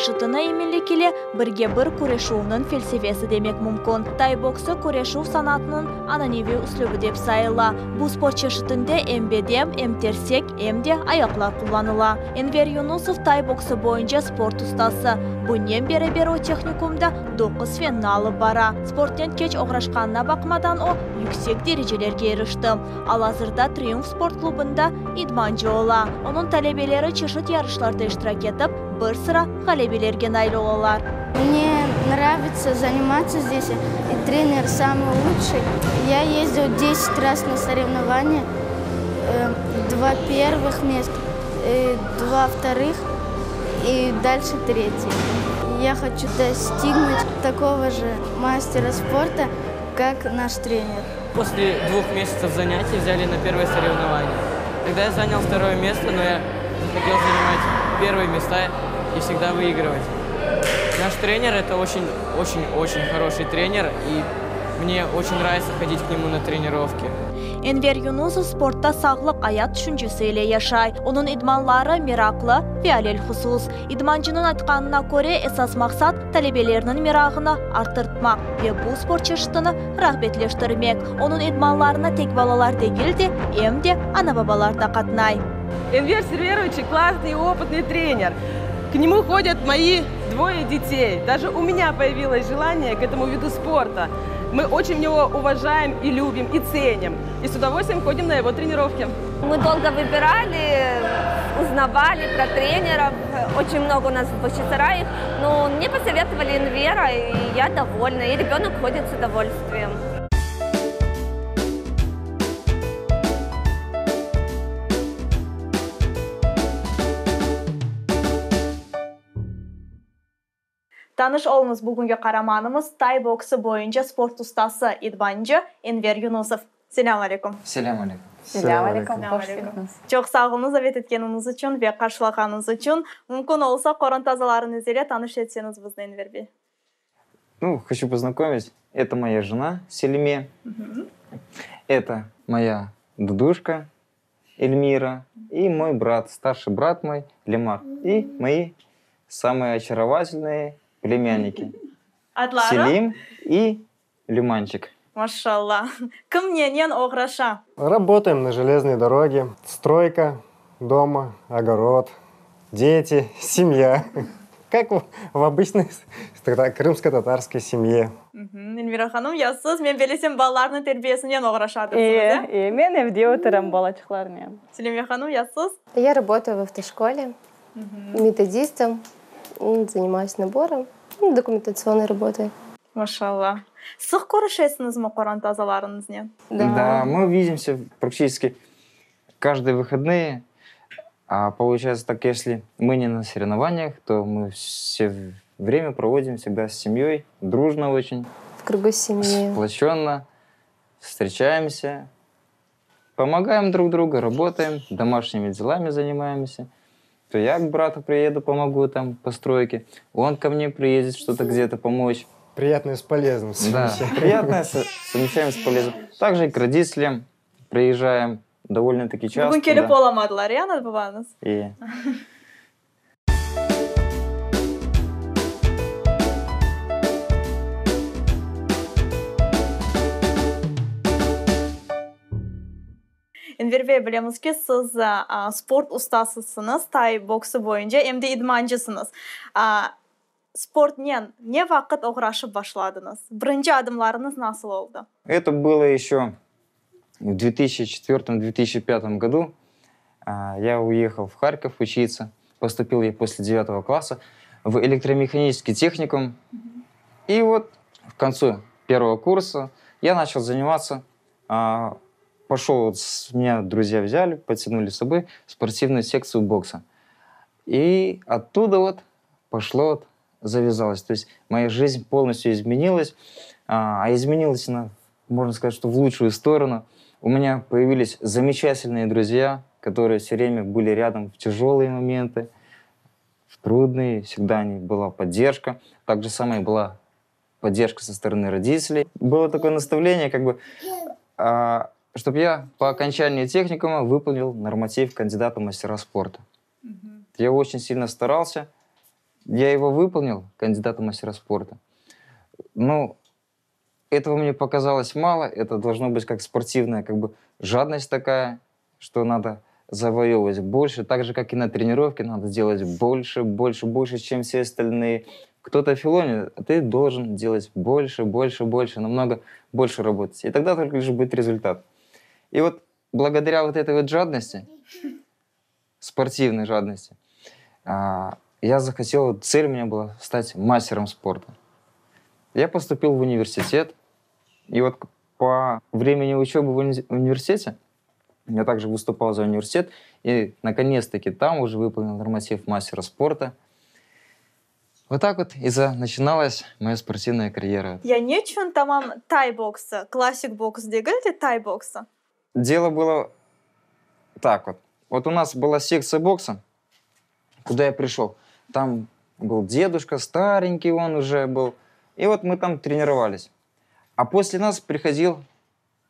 шытыны емелі келе бірге бір көрешуының фелсефесі демек мүмкін. Тай боксы көрешу санатының ананеве үсілігі деп сайыла. Бұл спорт чышытында әмбедем, эмтерсек, эмде аяқлар құланыла. Энвер Юнусов тай боксы бойынша спорт ұстасы. Бұнен бері бері о техникумда 9 финалы бара. Спорттен кеч оғрашқанына бақымадан о үксек дережелер рышты Ал азырда Триумф спорт клубында идманчы ола. Оның талебелері чешіт ярышларды бир сыра галебелерге Мне нравится заниматься здесь, и тренер самый лучший. Я ездил 10 раз на соревнования, э, два первых места, э, два вторых и дальше третий. Я хочу достигнуть такого же мастера спорта, как наш тренер. После двух месяцев занятий взяли на первое соревнование. Тогда я занял второе место, но я хотел занимать первые места и всегда выигрывать. Наш тренер это очень-очень-очень хороший тренер, и мне очень нравится ходить к нему на тренировки. Энвер Юнусов Спорта саглык аят түшүнчөсүйлө жашай. Унун идманлары мираклы, фиалел хусус. Идманчынын айтканына Коре эсас максат талебелеринин мирагына арттыртмак ве бу спорт чыштыны рагбетлештирмек. Унун идманларына тек балалар дегил де, эмде ана бабалар да катнай. Энвер Серверович классный и опытный тренер. К нему ходят мои двое детей. Даже у меня появилось желание к этому виду спорта. Мы очень его уважаем и любим, и ценим. И с удовольствием ходим на его тренировки. Мы долго выбирали, узнавали про тренеров. Очень много у нас в Бахчисараях. Но мне посоветовали Инвера, и я довольна. И ребенок ходит с удовольствием. Tanishovimiz bugungi qahramonimiz tay boksi bo'yicha sport ustasi idmanchi Enver Yunusov. Assalomu alaykum. Assalomu alaykum. Assalomu alaykum. Xo'sh kelibsiz. Çox sağ olun zəvət etdiyiniz üçün və qarşılağınız üçün. Mümkün olsa qoran tazalarınız ilə tanış etsəniz bizlə Enver bəy. Ну, хочу познакомить. Это моя жена Селиме. Угу. Это моя дудушка Эльмира и мой брат, старший брат мой Лемар. И мои самые очаровательные племянники. Адлары? Селим и Люманчик. Машалла. Ко мне нен охраша. Работаем на железной дороге. Стройка, дома, огород, дети, семья. Как в обычной крымско-татарской семье. Эльмира ханым, ясыз, мен белесем балаларның тәрбиесінен огырашадым. Иә, иә, мен evде отырам балачықлармен. Селимия ханым, ясыз? Я работаю в автошколе методистом занимаюсь набором, ну, документационной работой. Машалла. Сық көрішесіңіз ме Коран тазаларыңызмен? Да. да, мы видимся практически каждые выходные. А получается так, если мы не на соревнованиях, то мы все время проводим всегда с семьей, дружно очень. В кругу семьи. Сплоченно. Встречаемся, помогаем друг другу, работаем, домашними делами занимаемся – то я к брату приеду, помогу там по стройке, он ко мне приедет что-то где-то помочь. Приятное с полезным совмещаем. Да, приятное совмещаем с полезным. Также и к родителям приезжаем довольно-таки ну, часто. Бүгін келіп да. олама адылар, иә, Enver Bey bilemiz ki siz a, e, e, sport ustasısınız. Tay boksu boyunca hem de idmancısınız. A, спортмен не вақыт ограшып башладыңыз бірінші адымларыңыз насыл болды это было еще в 2004-2005 году э, я уехал в Харьков учиться поступил я после девятого класса в электромеханический техникум и вот в конце первого курса я начал заниматься э, пошел, вот с меня друзья взяли, потянули с собой в спортивную секцию бокса. И оттуда вот пошло, вот, завязалось. То есть моя жизнь полностью изменилась, а, а изменилась она, можно сказать, что в лучшую сторону. У меня появились замечательные друзья, которые все время были рядом в тяжелые моменты, в трудные, всегда у они была поддержка. Так же самое была поддержка со стороны родителей. Было такое наставление, как бы, а, чтобы я по окончании техникума выполнил норматив кандидата мастера спорта. Угу. Я очень сильно старался. Я его выполнил, кандидата мастера спорта. Но ну, этого мне показалось мало. Это должно быть как спортивная как бы жадность такая, что надо завоевывать больше. Так же, как и на тренировке, надо делать больше, больше, больше, чем все остальные. Кто-то филонит, а ты должен делать больше, больше, больше, намного больше работать. И тогда только лишь будет результат. И вот благодаря вот этой вот жадности, спортивной жадности, а, я захотел, цель у меня была стать мастером спорта. Я поступил в университет, и вот по времени учебы в университете я также выступал за университет, и наконец-таки там уже выполнил норматив мастера спорта. Вот так вот и за начиналась моя спортивная карьера. Я не чун тамам тай бокса, классик бокс, дегайте тай бокса. Дело было так вот. Вот у нас была секция бокса, куда я пришел. Там был дедушка, старенький он уже был. И вот мы там тренировались. А после нас приходил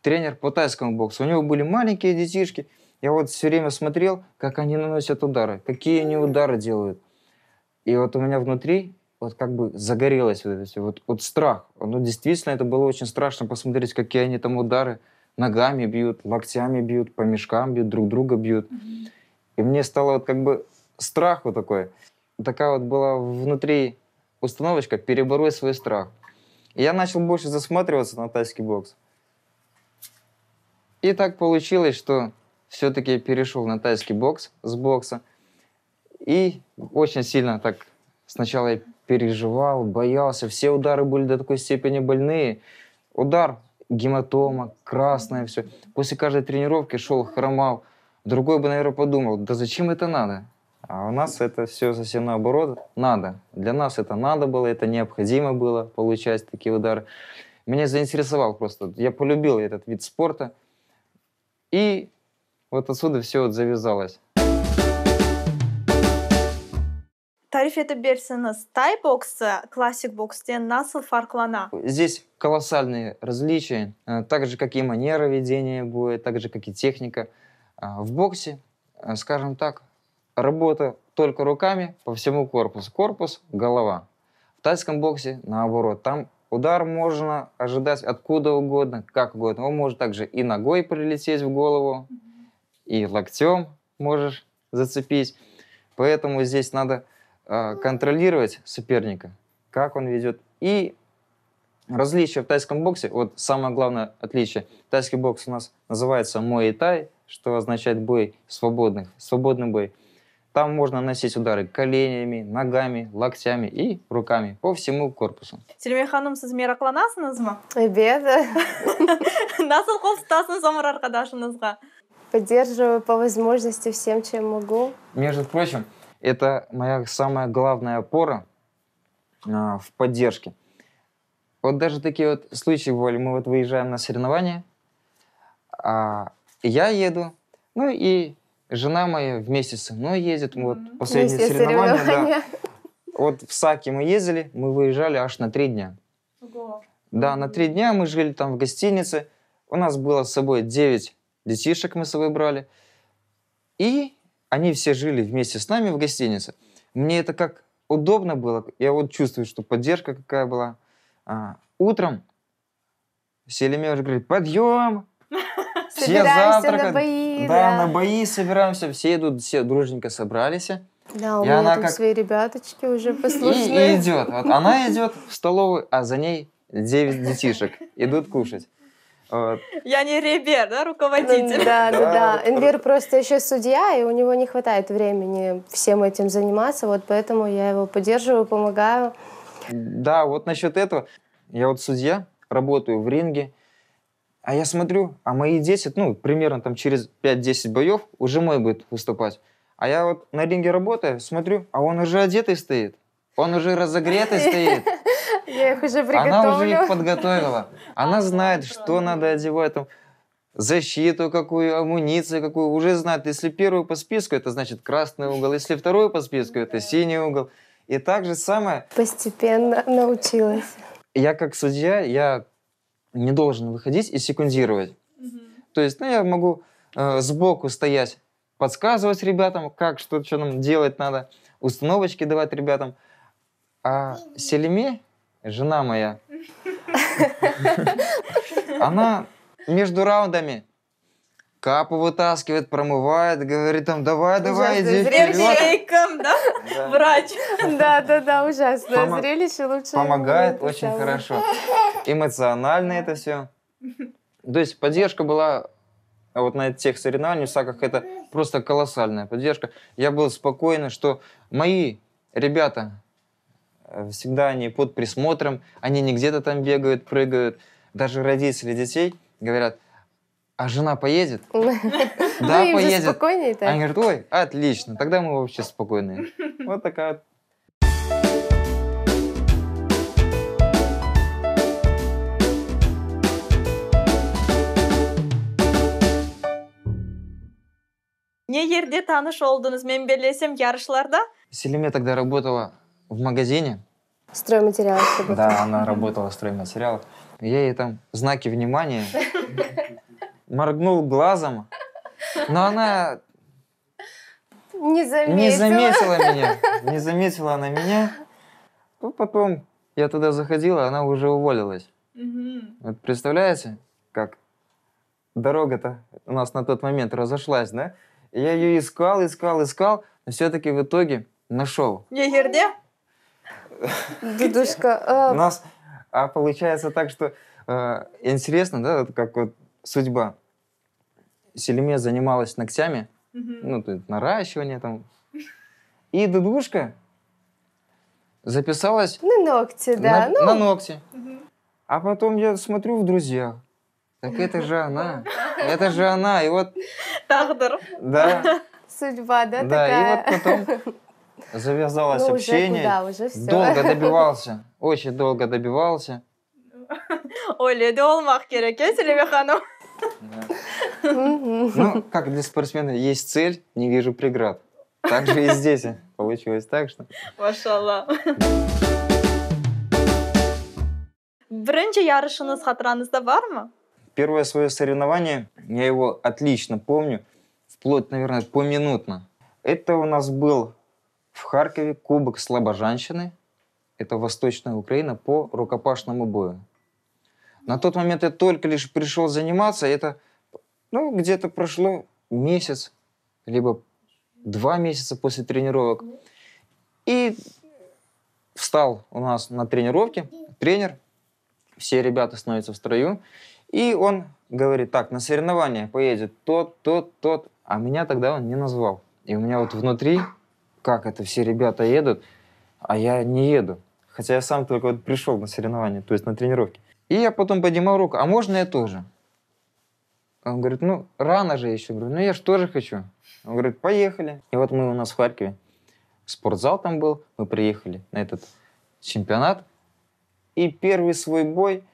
тренер по тайскому боксу. У него были маленькие детишки. Я вот все время смотрел, как они наносят удары, какие они удары делают. И вот у меня внутри вот как бы загорелось вот, эти, вот, вот страх. Ну, действительно, это было очень страшно посмотреть, какие они там удары ногами бьют, локтями бьют, по мешкам бьют, друг друга бьют. Mm-hmm. И мне стало вот как бы страх вот такой. Такая вот была внутри установочка «переборой свой страх». И я начал больше засматриваться на тайский бокс. И так получилось, что все-таки перешел на тайский бокс с бокса. И очень сильно так сначала я переживал, боялся. Все удары были до такой степени больные. Удар гематома, красное все. После каждой тренировки шел, хромал. Другой бы, наверное, подумал, да зачем это надо? А у нас это все совсем наоборот, надо. Для нас это надо было, это необходимо было получать такие удары. Меня заинтересовал просто, я полюбил этот вид спорта. И вот отсюда все вот завязалось. Тариф это Tarif edebilirsiniz. Thai Box, Classic Box'ten nasıl farklana? Здесь колоссальные различия, э, так же, как и манера ведения будет, так же, как и техника. А, в боксе, э, скажем так, работа только руками по всему корпусу. Корпус – голова. В тайском боксе наоборот. Там удар можно ожидать откуда угодно, как угодно. Он может также и ногой прилететь в голову, и локтем можешь зацепить. Поэтому здесь надо а, контролировать соперника, как он ведет. И различия в тайском боксе, вот самое главное отличие, тайский бокс у нас называется мой тай, что означает бой свободных, свободный бой. Там можно наносить удары коленями, ногами, локтями и руками по всему корпусу. Сельмеханым сіз меракланасыңызмы? Бәді. Насыл қол ұстасыңыз омыр арқадашыңызға? Поддерживаю по возможности всем, чем могу. Между прочим, это моя самая главная опора а, в поддержке. Вот даже такие вот случаи были. Мы вот выезжаем на соревнования, а я еду, ну и жена моя вместе со мной ездит. Вот последние Вместе соревнования. соревнования. Да. Вот в Саки мы ездили, мы выезжали аж на три дня. Ого. Да, на три дня мы жили там в гостинице. У нас было с собой девять детишек мы с собой брали. И они все жили вместе с нами в гостинице. Мне это как удобно было. Я вот чувствую, что поддержка какая была. А, утром Селимер говорит, подъем, все завтракают. На бои, да, на бои собираемся, все идут, все дружненько собрались. Да, у и меня она там как... свои ребяточки уже послушные. И, и идет. Вот она идет в столовую, а за ней 9 детишек идут кушать. Я не ребер, да, руководитель? Да, да, да. Энвер просто еще судья, и у него не хватает времени всем этим заниматься, вот поэтому я его поддерживаю, помогаю. Да, вот насчет этого. Я вот судья, работаю в ринге, а я смотрю, а мои 10, ну, примерно там через 5-10 боев уже мой будет выступать. А я вот на ринге работаю, смотрю, а он уже одетый стоит. Он уже разогретый стоит. Я их уже приготовлю. Она уже их подготовила. Она знает, что надо одевать. Там, защиту какую, амуницию какую, уже знает. Если первую по списку, это значит красный угол. Если вторую по списку, это синий угол. И так же самое... Постепенно научилась. Я как судья, я не должен выходить и секундировать. Угу. То есть, ну, я могу э, сбоку стоять, подсказывать ребятам, как, что, что нам делать надо, установочки давать ребятам. А Селиме жена моя, она между раундами капу вытаскивает, промывает, говорит там, давай, давай, ужасное иди зрелище, да? Врач. Да, да, да, ужасно зрелище лучше. Помогает очень хорошо. Эмоционально это все. То есть поддержка была а вот на тех соревнованиях в САКах, это просто колоссальная поддержка. Я был спокойный, что мои ребята Э, всегда они под присмотром, они не где-то там бегают, прыгают. Даже родители детей говорят, а жена поедет? Ну, да, поедет. Они говорят, ой, отлично, тогда мы вообще спокойные. Вот такая вот Не ерде таныш олдыңыз мен белесем ярышларда? Селиме тогда работала в магазине. Стройматериал. Да, она работала в стройматериалах. Я ей там знаки внимания моргнул глазом, но она не заметила. не заметила меня. Не заметила она меня. Ну, потом я туда заходила, она уже уволилась. Угу. Вот представляете, как дорога-то у нас на тот момент разошлась, да? Я ее искал, искал, искал, но все-таки в итоге нашел. не Егерде? Дедушка. А. У нас а получается так, что э, интересно, да, как вот судьба. Селиме занималась ногтями, ну, то наращивание там. И дедушка записалась... На ногти, да. Ну. На, ногти. А потом я смотрю в друзьях. Так это же она. Это же она. И вот... Тагдор. Да. Судьба, да, да такая? Да, и вот потом Завязалось ну, общение. Уже куда, уже все. Долго добивался. Очень долго добивался. Оля, долмах керек, Механу. Ну, как для спортсмена есть цель, не вижу преград. Так же и здесь получилось так, что... Машалла. Бірінші ярышыңыз хатыранызда бар барма. Первое свое соревнование, я его отлично помню, вплоть, наверное, поминутно. Это у нас был в Харькове Кубок Слобожанщины, это Восточная Украина, по рукопашному бою. На тот момент я только лишь пришел заниматься, это ну, где-то прошло месяц, либо два месяца после тренировок. И встал у нас на тренировке тренер, все ребята становятся в строю, и он говорит, так, на соревнования поедет тот, тот, тот, а меня тогда он не назвал. И у меня вот внутри как это все ребята едут, а я не еду. Хотя я сам только вот пришел на соревнования, то есть на тренировки. И я потом поднимал руку, а можно я тоже? Он говорит, ну, рано же еще. Говорю, ну, я же тоже хочу. Он говорит, поехали. И вот мы у нас в Харькове. Спортзал там был. Мы приехали на этот чемпионат. И первый свой бой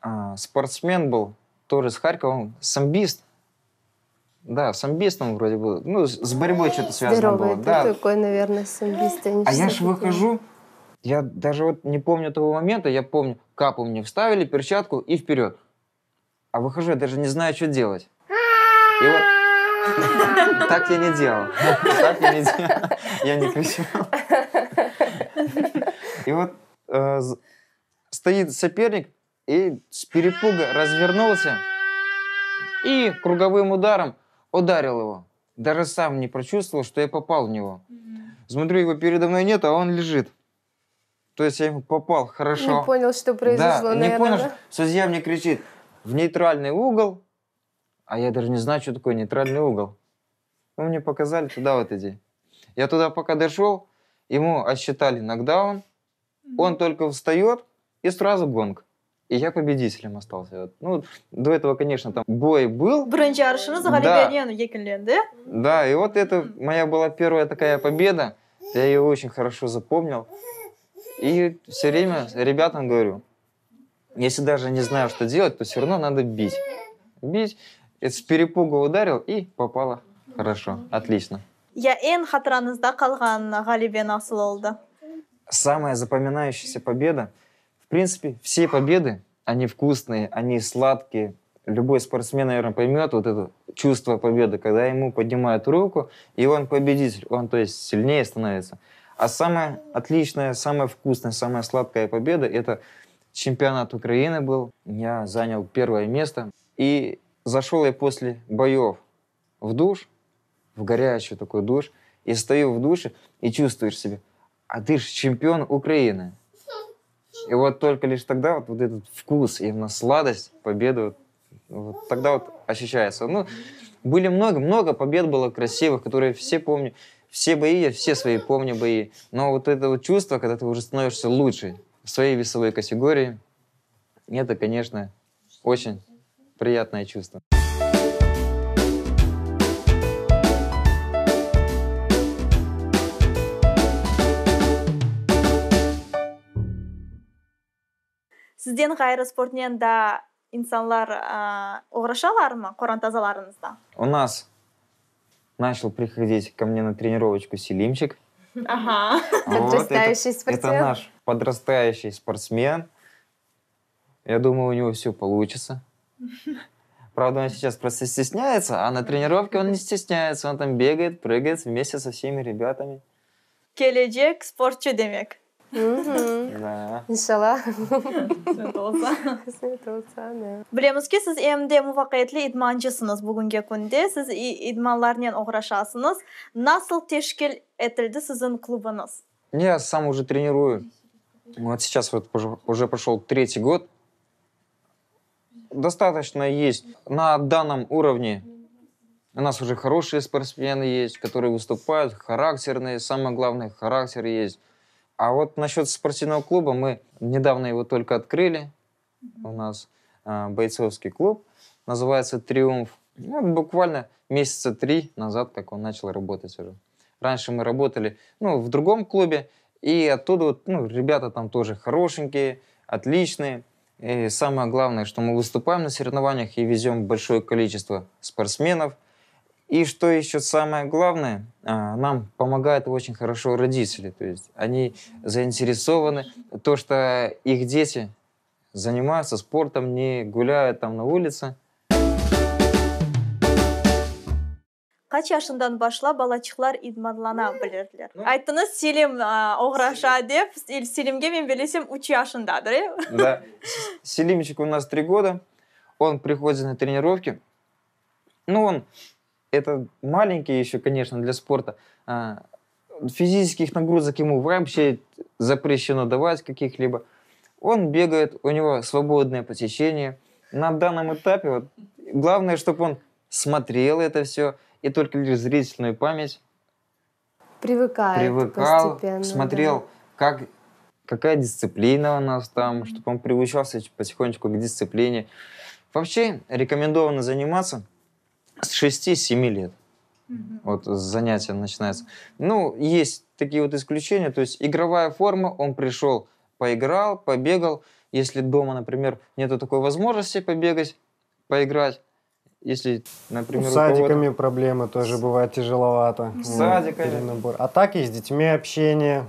а, спортсмен был тоже из Харькова, он самбист. Да, самбистом вроде было. Ну, с борьбой что-то связано Здоровый, было. Да. такой, наверное, самбист. Я а, а я же выхожу, я даже вот не помню того момента, я помню, капу мне вставили, перчатку и вперед. А выхожу, я даже не знаю, что делать. И вот так я не делал. Так я не делал. Я не кричал. И вот э, стоит соперник и с перепуга развернулся и круговым ударом ударил его. Даже сам не прочувствовал, что я попал в него. Смотрю, его передо мной нет, а он лежит. То есть я ему попал, хорошо. Не понял, что произошло, да, наверное, не понял, да? Что... Судья мне кричит, в нейтральный угол, а я даже не знаю, что такое нейтральный угол. Ну, мне показали, туда вот иди. Я туда пока дошел, ему отсчитали нокдаун, он только встает и сразу гонг. И я победителем остался. Ну, до этого, конечно, там бой был. Брынчаршыны загалибияне екінленді. Да. да, и вот это моя была первая такая победа. Я ее очень хорошо запомнил. И все время ребятам говорю, если даже не знаю, что делать, то все равно надо бить. Бить. Это с перепугу ударил и попало. Хорошо, отлично. Я эн хатранызда Калган ғалибен асыл Самая запоминающаяся победа – принципе, все победы, они вкусные, они сладкие. Любой спортсмен, наверное, поймет вот это чувство победы, когда ему поднимают руку, и он победитель, он, то есть, сильнее становится. А самая отличная, самая вкусная, самая сладкая победа – это чемпионат Украины был. Я занял первое место. И зашел я после боев в душ, в горячий такой душ, и стою в душе, и чувствуешь себя, а ты же чемпион Украины. И вот только лишь тогда вот, вот этот вкус, именно сладость, победу, вот тогда вот ощущается. Ну, были много, много побед было красивых, которые все помню. Все бои, я все свои помню бои. Но вот это вот чувство, когда ты уже становишься лучше в своей весовой категории, это, конечно, очень приятное чувство. сізден кайры спортменен да инсанлар уграшалармы а, корон тазаларыңызда у нас начал приходить ко мне на тренировочку Селимчик. Ага. подрастающий спортсмен. Это наш подрастающий спортсмен. Я думаю, у него все получится. Правда, он сейчас просто стесняется, а на тренировке он не стесняется. Он там бегает, прыгает вместе со всеми ребятами. Келеджек спортчу демек inshaalloh xizmat qilsam bilamizki siz endi muvaffaqiyatli idmonchisiz bugungi kunda siz idmonlarni og'rashasiz nasıl tashkil etildi sizin klubingiz я сам уже тренирую вот сейчас вот уже прошел третий год достаточно есть на данном уровне у нас уже хорошие спортсмены есть, которые выступают, характерные, самое главное, характер есть. А вот насчет спортивного клуба, мы недавно его только открыли. У нас э, бойцовский клуб называется «Триумф». Ну, вот буквально месяца три назад, как он начал работать уже. Раньше мы работали ну, в другом клубе, и оттуда вот, ну, ребята там тоже хорошенькие, отличные. И самое главное, что мы выступаем на соревнованиях и везем большое количество спортсменов, и что еще самое главное, а, нам помогают очень хорошо родители. То есть они заинтересованы, то, что их дети занимаются спортом, не гуляют там на улице. қанша жашыңдан башлап балачыклар идманлана ну, билерлер ну. айттыңыз селим а, ограша деп селимге мен билесем үч жашындадыр э да селимчик у нас три года он приходит на тренировки ну он это маленькие еще, конечно, для спорта. А, физических нагрузок ему вообще запрещено давать каких-либо. Он бегает, у него свободное посещение. На данном этапе вот, главное, чтобы он смотрел это все и только лишь зрительную память привыкает привыкал, постепенно, смотрел, да. как какая дисциплина у нас там, чтобы он приучался потихонечку к дисциплине. Вообще рекомендовано заниматься с 6-7 лет. Угу. Вот занятие начинается. Ну, есть такие вот исключения. То есть игровая форма, он пришел, поиграл, побегал. Если дома, например, нету такой возможности побегать, поиграть, если, например, с садиками проблемы тоже бывает тяжеловато. С садиками. А так и с детьми общение.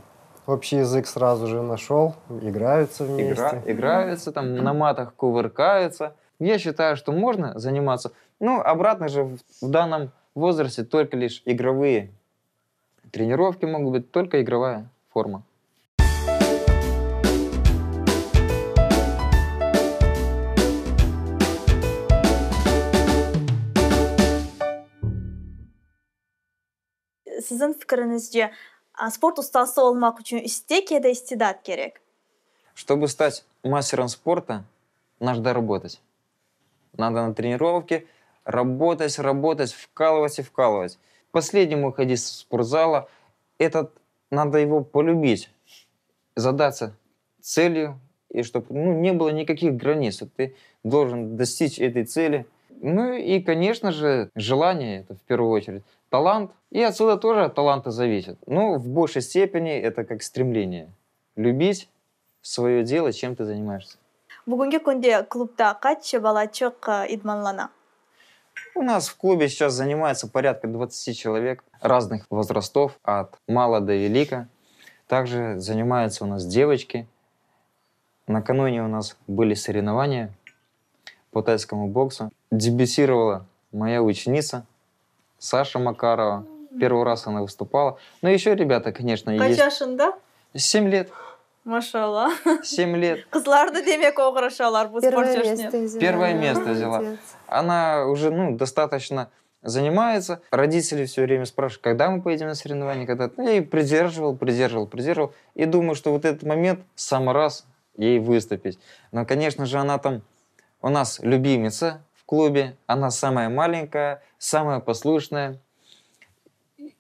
Общий язык сразу же нашел, играются вместе. Игра, играются, там на матах кувыркаются. Я считаю, что можно заниматься ну, обратно же в, данном возрасте только лишь игровые тренировки могут быть, только игровая форма. сіздің пікіріңізше а спорт ұстасы болмақ үшін істе кеді истедат керек чтобы стать мастером спорта надо работать надо на тренировке Работать, работать, вкалывать и вкалывать. Последним выходить из спортзала, этот, надо его полюбить, задаться целью, и чтобы ну, не было никаких границ. Ты должен достичь этой цели. Ну и, конечно же, желание это в первую очередь. Талант. И отсюда тоже от таланта зависит. Но в большей степени это как стремление. Любить свое дело, чем ты занимаешься. бүгінгі күнде клубта қанша бала идманлана у нас в клубе сейчас занимается порядка 20 человек разных возрастов, от мала до велика. Также занимаются у нас девочки. Накануне у нас были соревнования по тайскому боксу. Дебютировала моя ученица Саша Макарова. Первый раз она выступала. Но ну, еще ребята, конечно, Качашин, есть. Качашин, да? Семь лет машалла семь лет қызларды демек оғырашалар бұл спортшышнер первое место взяла она уже ну достаточно занимается. Родители все время спрашивают, когда мы поедем на соревнования, когда... Ну Я и придерживал, придерживал, придерживал. И думаю, что вот этот момент сам раз ей выступить. Но, конечно же, она там у нас любимица в клубе. Она самая маленькая, самая послушная.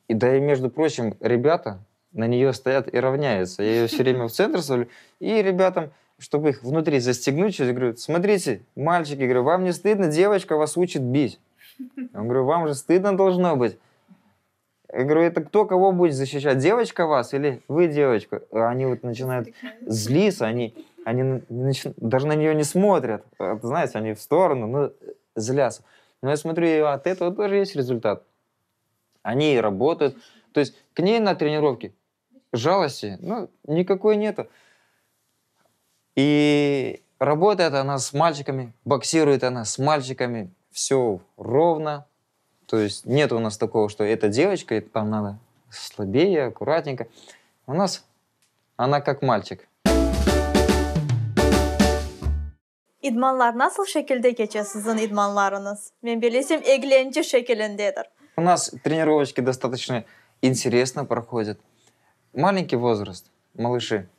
И да и, между прочим, ребята, на нее стоят и равняются. Я ее все время в центр ставлю. И ребятам, чтобы их внутри застегнуть, я говорю, смотрите, мальчики, говорю, вам не стыдно, девочка вас учит бить. Я говорю, вам же стыдно должно быть. Я говорю, это кто кого будет защищать? Девочка вас или вы девочка а Они вот начинают злиться, они, они начи... даже на нее не смотрят. Знаете, они в сторону, ну, злятся. Но я смотрю, и от этого тоже есть результат. Они работают. То есть к ней на тренировке жалости, ну, никакой нету. И работает она с мальчиками, боксирует она с мальчиками, все ровно. То есть нет у нас такого, что это девочка, это там надо слабее, аккуратненько. У нас она как мальчик. İdmanlar nasıl şekilde geçiyor sizin idmanlarınız? Ben bilirsem eğlence şeklindedir. У нас тренировочки достаточно интересно проходят. Маленький возраст, малыши.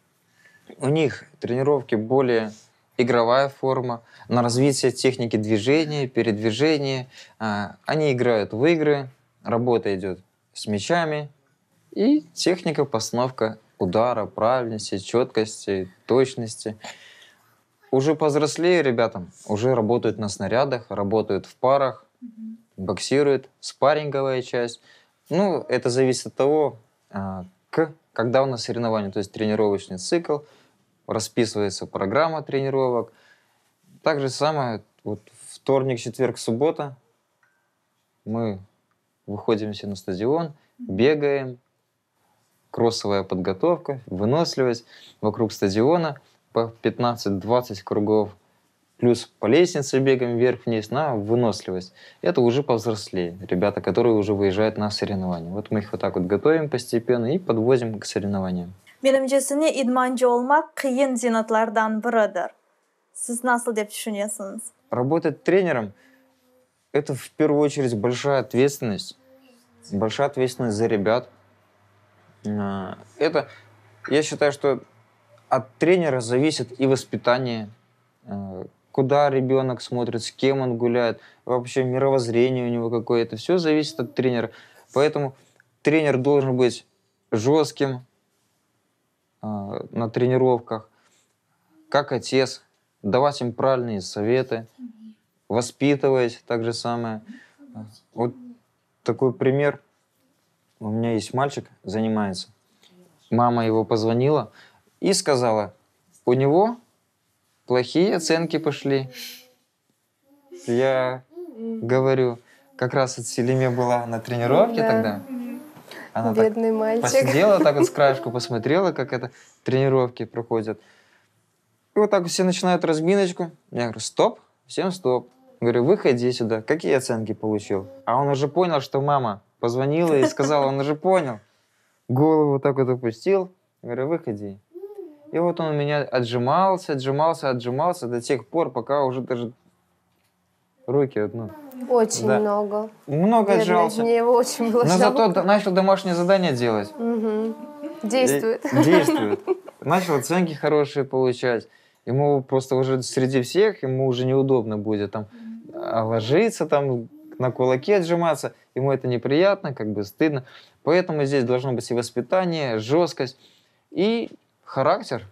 У них тренировки более игровая форма, на развитие техники движения, передвижения. А, они играют в игры, работа идет с мячами и техника постановка удара, правильности, четкости, точности. Уже повзрослее ребятам, уже работают на снарядах, работают в парах, боксируют, спарринговая часть. Ну, это зависит от того, а, к когда у нас соревнования, то есть тренировочный цикл, расписывается программа тренировок. Так же самое, вот вторник, четверг, суббота мы выходим все на стадион, бегаем, кроссовая подготовка, выносливость вокруг стадиона по 15-20 кругов Плюс по лестнице бегаем вверх-вниз на выносливость. Это уже повзрослее. Ребята, которые уже выезжают на соревнования. Вот мы их вот так вот готовим постепенно и подвозим к соревнованиям. Менімжесіне идманчы олмак қиын зинатлардан бірідір. Сіз насыл деп düşünесіңіз? Работать тренером – это в первую очередь большая ответственность. Большая ответственность за ребят. А, это, я считаю, что от тренера зависит и воспитание э, куда ребенок смотрит, с кем он гуляет, вообще мировоззрение у него какое-то. Все зависит от тренера. Поэтому тренер должен быть жестким э, на тренировках, как отец, давать им правильные советы, воспитывать так же самое. Вот такой пример. У меня есть мальчик, занимается. Мама его позвонила и сказала, у него плохие оценки пошли. Я говорю, как раз от Селиме была на тренировке да. тогда. Она Бедный так мальчик. посидела так вот с краешку, посмотрела, как это тренировки проходят. И вот так все начинают разминочку. Я говорю, стоп, всем стоп. Говорю, выходи сюда. Какие оценки получил? А он уже понял, что мама позвонила и сказала, он уже понял. Голову вот так вот опустил. Говорю, выходи. И вот он у меня отжимался, отжимался, отжимался до тех пор, пока уже даже руки... одну. очень да. много. Много Бедный. отжался. Мне его очень было Но жалко. зато начал домашнее задание делать. Угу. Действует. Э, действует. Начал оценки хорошие получать. Ему просто уже среди всех, ему уже неудобно будет там а, ложиться, там на кулаке отжиматься. Ему это неприятно, как бы стыдно. Поэтому здесь должно быть и воспитание, жесткость. И характер,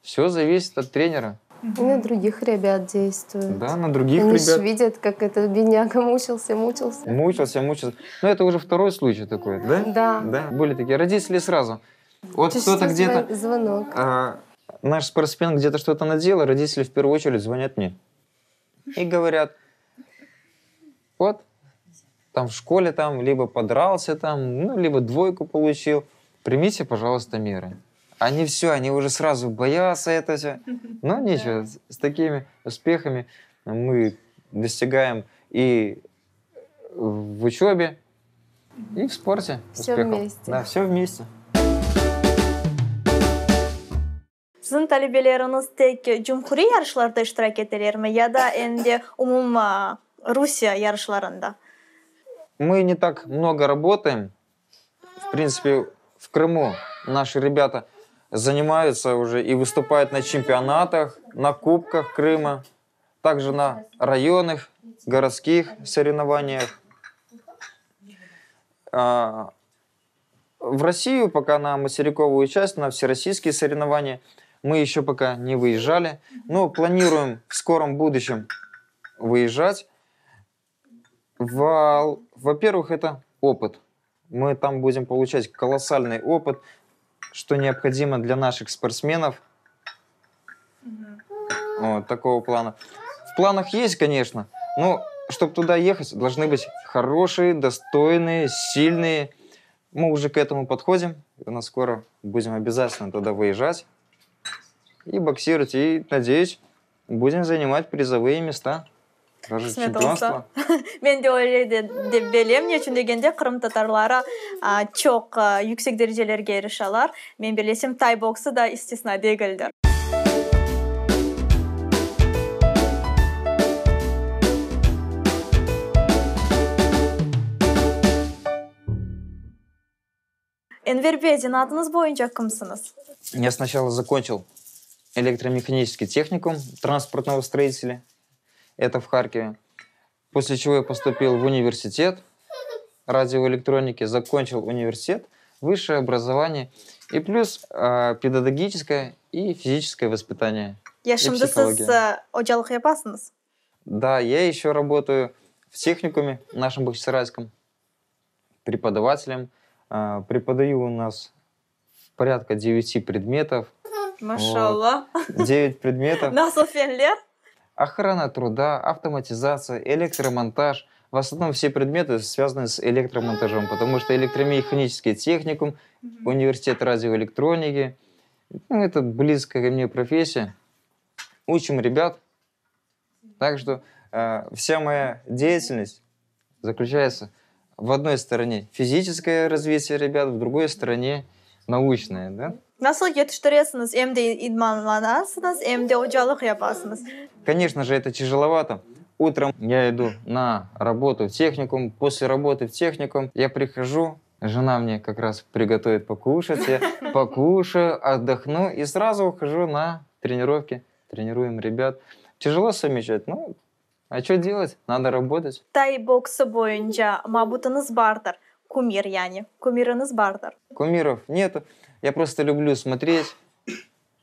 все зависит от тренера. И на других ребят действует. Да, на других Они ребят. Они видят, как этот бедняга мучился, мучился. Мучился, мучился. Но ну, это уже второй случай такой, да? Да. да. Были такие родители сразу. Вот кто-то где-то... Звонок. А, наш спортсмен где-то что-то надел, родители в первую очередь звонят мне. И говорят, вот, там в школе там либо подрался там, ну, либо двойку получил. Примите, пожалуйста, меры они все, они уже сразу боятся это все. Но ничего, да. с такими успехами мы достигаем и в учебе, и в спорте. Все успехов. вместе. Да, все вместе. Sizin tələbələrinіз tək cümhuri yarışlarda iştirak edirlərmi ya da indi umum Rusiya yarışlarında? Мы не так много работаем. В принципе, в Крыму наши ребята – занимаются уже и выступают на чемпионатах, на кубках Крыма, также на районных, городских соревнованиях. А, в Россию пока на материковую часть, на всероссийские соревнования мы еще пока не выезжали, но планируем в скором будущем выезжать. Во-первых, это опыт. Мы там будем получать колоссальный опыт, что необходимо для наших спортсменов. Вот такого плана. В планах есть, конечно, но ну, чтобы туда ехать, должны быть хорошие, достойные, сильные. Мы уже к этому подходим. У нас скоро будем обязательно туда выезжать и боксировать. И, надеюсь, будем занимать призовые места. мен де ойлайды деп белем эмне үчүн дегенде кырым татарлары чок yüksek дәрежелерге эрише алар мен білесем тай боксы да истисна дегилдир Энвер атыңыз бойынша кімсіңіз? Я сначала закончил электромеханический техникум транспортного строителя. это в Харькове. После чего я поступил в университет радиоэлектроники, закончил университет, высшее образование и плюс э, педагогическое и физическое воспитание. Я шымдысыз оджалық япасыңыз? Да, я еще работаю в техникуме нашем Бахчисарайском преподавателем. Э, преподаю у нас порядка 9 предметов. Машалла. Вот. 9 предметов. На суфенлер? охрана труда, автоматизация, электромонтаж. В основном все предметы связаны с электромонтажом, потому что электромеханический техникум, университет радиоэлектроники, ну, это близкая ко мне профессия. Учим ребят. Так что э, вся моя деятельность заключается в одной стороне физическое развитие ребят, в другой стороне научное, да? Nasıl yetiştiriyorsunuz? Hem de idmanlanasınız, hem de hocalık yaparsınız. Конечно же, это тяжеловато. Утром я иду на работу в техникум, после работы в техникум я прихожу, жена мне как раз приготовит покушать, я покушаю, отдохну и сразу ухожу на тренировки, тренируем ребят. Тяжело совмещать, ну, а что делать? Надо работать. Тай бокс бойынша мабутыңыз бардыр. Кумир, яни. Кумирыңыз бардыр. Кумиров нету. Я просто люблю смотреть.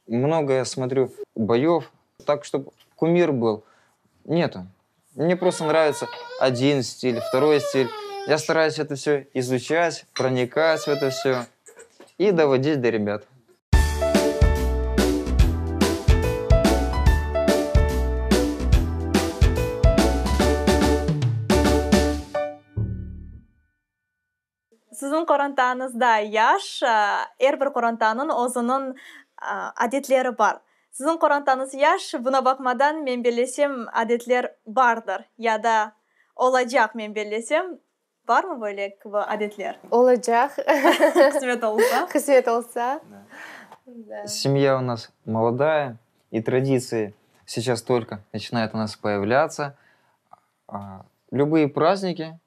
Многое смотрю боев, так, чтобы кумир был. Нету. Мне просто нравится один стиль, второй стиль. Я стараюсь это все изучать, проникать в это все и доводить до ребят. сіздің quarantanыңызда яш әрбір quarantaның өзінің әдетлері а, бар сіздің коронтаңыз яш буна бакмадан мен белесем адетлер бардыр яда олажак мен белесем бармы бөлек бу адетлер олажак кызмет болса кызмет болса семья у нас молодая и традиции сейчас только начинают у нас появляться а, любые праздники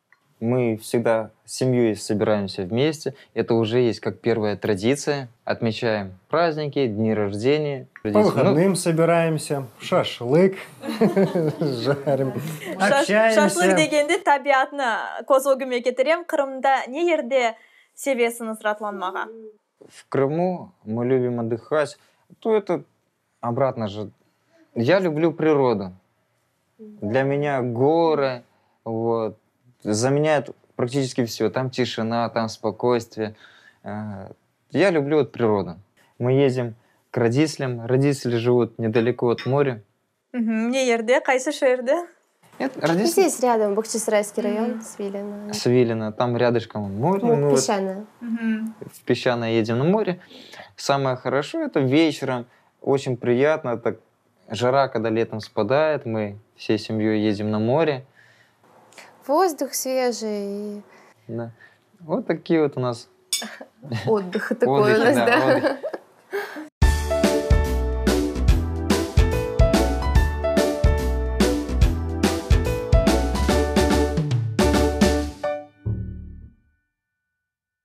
мы всегда с семьей собираемся вместе. Это уже есть как первая традиция. Отмечаем праздники, дни рождения. По ну, выходным ну, собираемся, шашлык жарим, общаемся. Шашлык дегенде табиатны Козылгүме кетерем. Крымда не ерде севесіңіз ратланмаға? В Крыму мы любим отдыхать. То это обратно же. Я люблю природу. Для меня горы, вот, заменяет практически все. Там тишина, там спокойствие. Э, я люблю вот природу. Мы ездим к родителям. Родители живут недалеко от моря. Не Ерде, Кайса Шерде. Нет, родители... Здесь рядом, Бахчисарайский район, Свилина. Свилина, там рядышком море. Ну, ну песчаное. Вот в песчаное едем на море. Самое хорошо это вечером, очень приятно, так жара, когда летом спадает, мы всей семьей едем на море воздух свежий. Да. Вот такие вот у нас... Отдых такой у нас, да.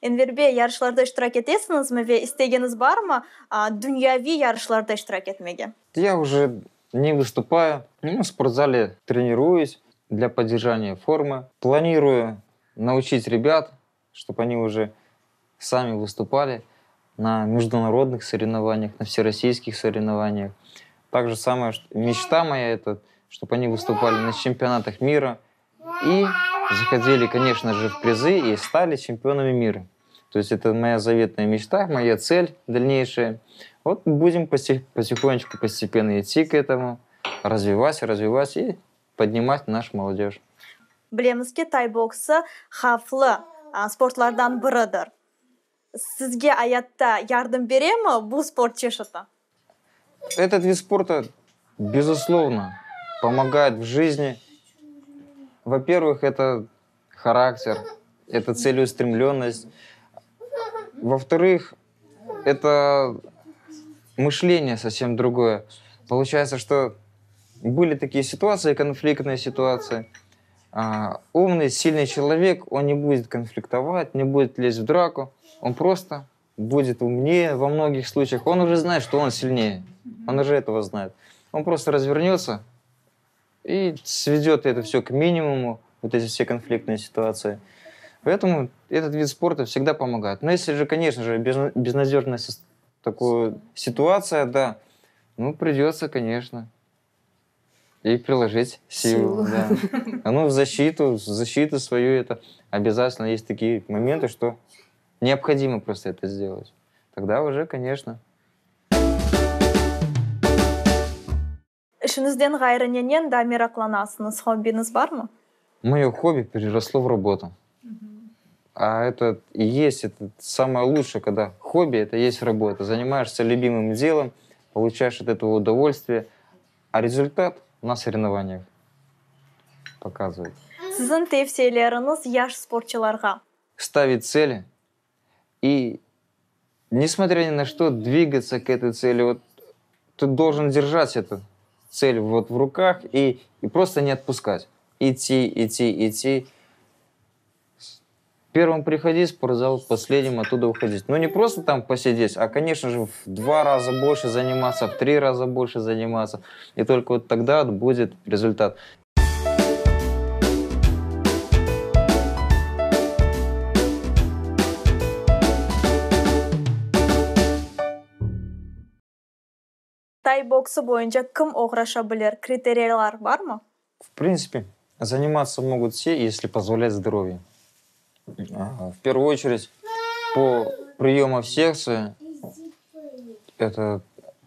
Энвербе ярышларда иштирок этесиңизми ве истегениз бармы а дуньяви ярышларда иштирок этмеге? Я уже не выступаю, ну, в спортзале тренируюсь, для поддержания формы. Планирую научить ребят, чтобы они уже сами выступали на международных соревнованиях, на всероссийских соревнованиях. Также самая мечта моя это, чтобы они выступали на чемпионатах мира и заходили, конечно же, в призы и стали чемпионами мира. То есть это моя заветная мечта, моя цель дальнейшая. Вот будем потихонечку, постепенно идти к этому, развиваться, развиваться и поднимать наш молодежь. Білемізге ну тай боксы хафлы а, спортлардан бірідір. Сізге аятта ярдым бере ме бұл спорт чешіті? Этот вид спорта, безусловно, помогает в жизни. Во-первых, это характер, это целеустремленность. Во-вторых, это мышление совсем другое. Получается, что были такие ситуации, конфликтные ситуации. А, умный, сильный человек, он не будет конфликтовать, не будет лезть в драку, он просто будет умнее во многих случаях. Он уже знает, что он сильнее, он уже этого знает. Он просто развернется и сведет это все к минимуму, вот эти все конфликтные ситуации. Поэтому этот вид спорта всегда помогает. Но если же, конечно же, безнадежная такая ситуация, да, ну придется, конечно, и приложить силу. силу. Да. Оно а ну, в защиту, в защиту свою это обязательно есть такие моменты, что необходимо просто это сделать. Тогда уже, конечно. Ішіңізден қайрыненен да меракланасыңыз хобби нас барма? Мое хобби переросло в работу. А это и есть это самое лучшее, когда хобби это есть работа. Занимаешься любимым делом, получаешь от этого удовольствие, а результат – на соревнованиях показывает. Сіздің тевселеріңіз яш спортшыларға. Ставить цели и, несмотря ни на что, двигаться к этой цели. Вот ты должен держать эту цель вот в руках и, и просто не отпускать. Идти, идти, идти. Первым приходи, спортзал, последним оттуда уходить. Ну, не просто там посидеть, а, конечно же, в два раза больше заниматься, в три раза больше заниматься. И только вот тогда будет результат. Тайбоксу боксы бойынша кім оғраша білер? Критериялар бар ма? В принципе, заниматься могут все, если позволяет здоровье. В первую очередь, по приему в секцию, это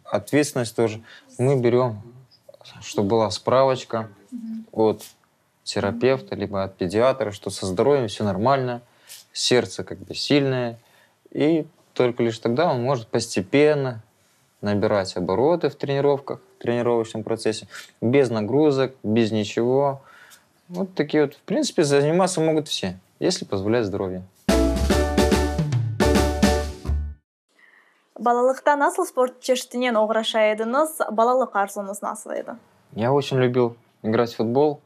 ответственность тоже, мы берем, чтобы была справочка от терапевта, либо от педиатра, что со здоровьем все нормально, сердце как бы сильное, и только лишь тогда он может постепенно набирать обороты в тренировках, в тренировочном процессе, без нагрузок, без ничего. Вот такие вот, в принципе, заниматься могут все если позволяет здоровье. Балалықта насыл спорт чештінен оғыраша едіңіз, балалық арзуңыз насыл еді? Я очень любил играть в футбол.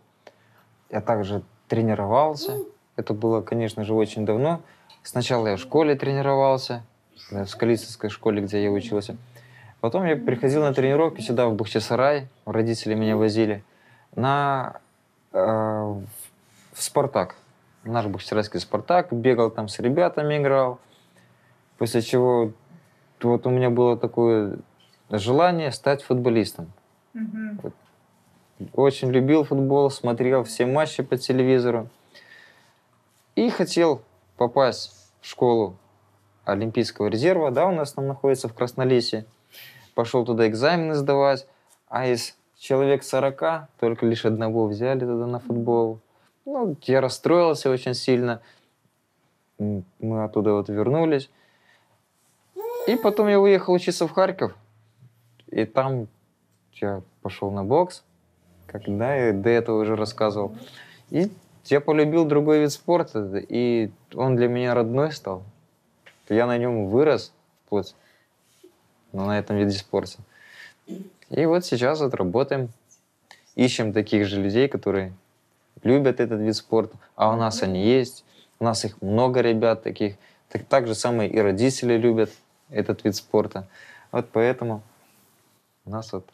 Я также тренировался. Это было, конечно же, очень давно. Сначала я в школе тренировался, э, в Скалицинской школе, где я учился. Потом я приходил на тренировки сюда, в Бахчисарай, родители меня возили, на, э, в Спартак наш боксерский «Спартак», бегал там с ребятами, играл. После чего вот у меня было такое желание стать футболистом. Угу. Очень любил футбол, смотрел все матчи по телевизору. И хотел попасть в школу Олимпийского резерва, да, у нас там находится в Краснолесе. Пошел туда экзамены сдавать, а из человек 40 только лишь одного взяли туда на футбол. Ну, я расстроился очень сильно. Мы оттуда вот вернулись. И потом я уехал учиться в Харьков. И там я пошел на бокс, когда и до этого уже рассказывал. И я полюбил другой вид спорта, и он для меня родной стал. Я на нем вырос, вплоть на этом виде спорта. И вот сейчас вот работаем, ищем таких же людей, которые любят этот вид спорта, а у нас они есть, у нас их много ребят таких. Так, так же самое и родители любят этот вид спорта. Вот поэтому у нас вот...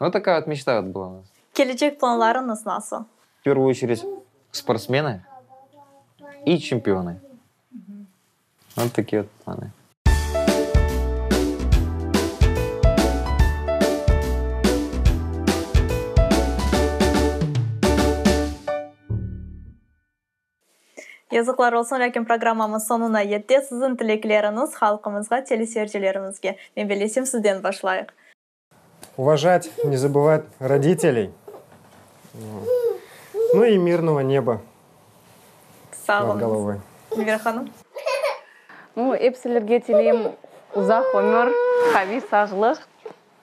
Вот такая вот мечта вот была у нас. Келечек планларыңыз нас В первую очередь спортсмены и чемпионы. Вот такие вот планы. языклар болсун аракем программамыз соңуна жетти сиздин тилеклериңиз халкыбызга телесержилерибизге мен белесем сизден башлайык уважать не забывать родителей ну и мирного неба сау над головой вера ну эп силерге тилейм узак өмүр каби сагылык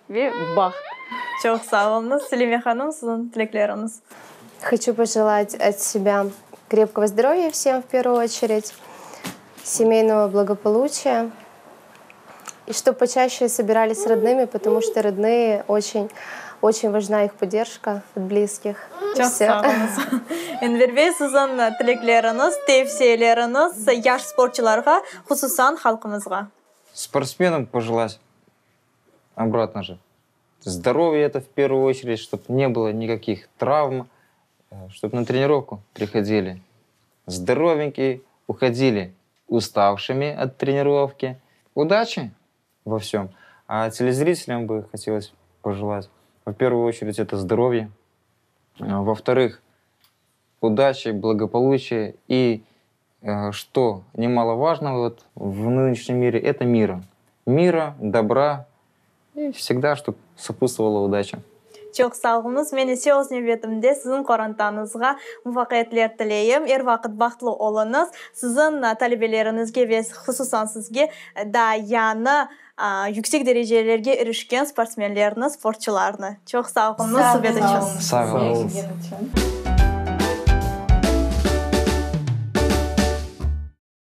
ве бахт Çok sağ olun. Selime Hanım sizin dilekleriniz. Хочу пожелать от себя Крепкого здоровья всем в первую очередь, семейного благополучия. И чтобы почаще собирались с родными, потому что родные очень, очень важна их поддержка от близких. энвербей сызын тілеклеріңіз леронос, яш спортшыларға Хусусан халқымызға спортсменам пожелать обратно же здоровье это в первую очередь чтобы не было никаких травм Э, чтобы на тренировку приходили. Здоровенькие, уходили уставшими от тренировки. Удачи во всем. А телезрителям бы хотелось пожелать, в первую очередь, это здоровье. Э, во-вторых, удачи, благополучия и, э, что немаловажно вот в нынешнем мире, это мира. Мира, добра и всегда, чтобы сопутствовала удача. чок мен мени сегиз небетимде сиздин курантаңызга муваффакиятлер тилейм эр вакыт бактылуу болуңуз сиздин ве хусусан сизге даяны жүксек дарежелерге эришкен спортсменлердин спортчуларыны чок сагыңыз сабеда сагыңыз